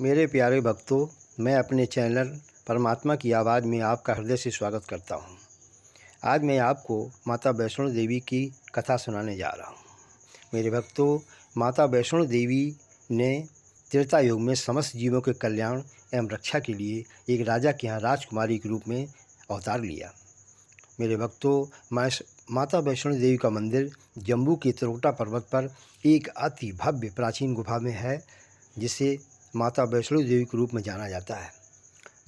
मेरे प्यारे भक्तों मैं अपने चैनल परमात्मा की आवाज़ में आपका हृदय से स्वागत करता हूं। आज मैं आपको माता वैष्णो देवी की कथा सुनाने जा रहा हूं। मेरे भक्तों माता वैष्णो देवी ने त्रेता युग में समस्त जीवों के कल्याण एवं रक्षा के लिए एक राजा के यहाँ राजकुमारी के रूप में अवतार लिया मेरे भक्तों माता वैष्णो देवी का मंदिर जम्मू के त्रोटा पर्वत पर एक अति भव्य प्राचीन गुफा में है जिसे माता वैष्णो देवी के रूप में जाना जाता है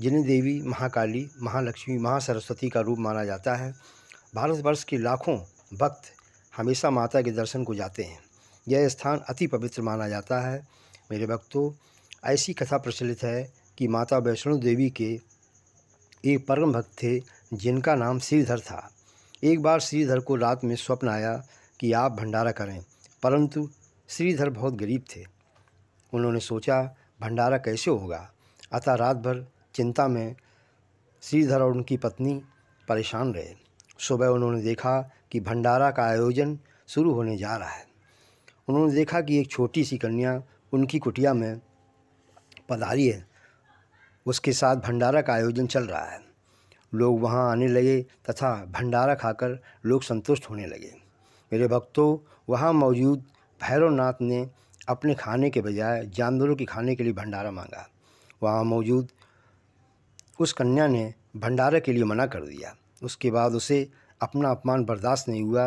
जिन्हें देवी महाकाली महालक्ष्मी महासरस्वती का रूप माना जाता है भारतवर्ष के लाखों भक्त हमेशा माता के दर्शन को जाते हैं यह स्थान अति पवित्र माना जाता है मेरे भक्तों ऐसी कथा प्रचलित है कि माता वैष्णो देवी के एक परम भक्त थे जिनका नाम श्रीधर था एक बार श्रीधर को रात में स्वप्न आया कि आप भंडारा करें परंतु श्रीधर बहुत गरीब थे उन्होंने सोचा भंडारा कैसे होगा अतः रात भर चिंता में श्रीधर और उनकी पत्नी परेशान रहे सुबह उन्होंने देखा कि भंडारा का आयोजन शुरू होने जा रहा है उन्होंने देखा कि एक छोटी सी कन्या उनकी कुटिया में पधारी है उसके साथ भंडारा का आयोजन चल रहा है लोग वहाँ आने लगे तथा भंडारा खाकर लोग संतुष्ट होने लगे मेरे भक्तों वहाँ मौजूद भैरवनाथ ने अपने खाने के बजाय जानवरों के खाने के लिए भंडारा मांगा वहाँ मौजूद उस कन्या ने भंडारा के लिए मना कर दिया उसके बाद उसे अपना अपमान बर्दाश्त नहीं हुआ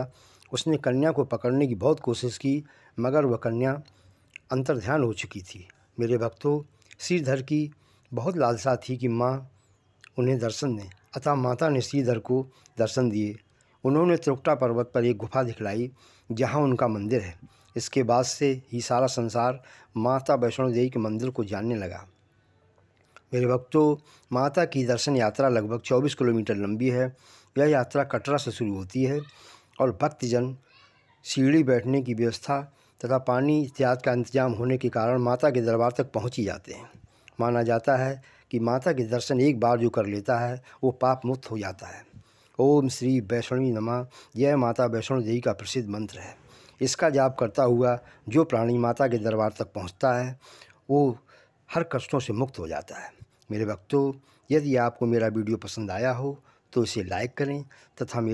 उसने कन्या को पकड़ने की बहुत कोशिश की मगर वह कन्या अंतर्ध्यान हो चुकी थी मेरे भक्तों श्रीधर की बहुत लालसा थी कि माँ उन्हें दर्शन दें अतः माता ने श्रीधर को दर्शन दिए उन्होंने त्रुकटा पर्वत पर एक गुफा दिखलाई जहाँ उनका मंदिर है इसके बाद से ही सारा संसार माता वैष्णो देवी के मंदिर को जानने लगा मेरे भक्तों माता की दर्शन यात्रा लगभग 24 किलोमीटर लंबी है यह यात्रा कटरा से शुरू होती है और भक्तजन सीढ़ी बैठने की व्यवस्था तथा पानी इत्यादि का इंतजाम होने के कारण माता के दरबार तक पहुँच ही जाते हैं माना जाता है कि माता के दर्शन एक बार जो कर लेता है वो पाप मुक्त हो जाता है ओम श्री वैष्णवी नमा यह माता वैष्णो देवी का प्रसिद्ध मंत्र है इसका जाप करता हुआ जो प्राणी माता के दरबार तक पहुंचता है वो हर कष्टों से मुक्त हो जाता है मेरे भक्तों यदि आपको मेरा वीडियो पसंद आया हो तो इसे लाइक करें तथा मेरे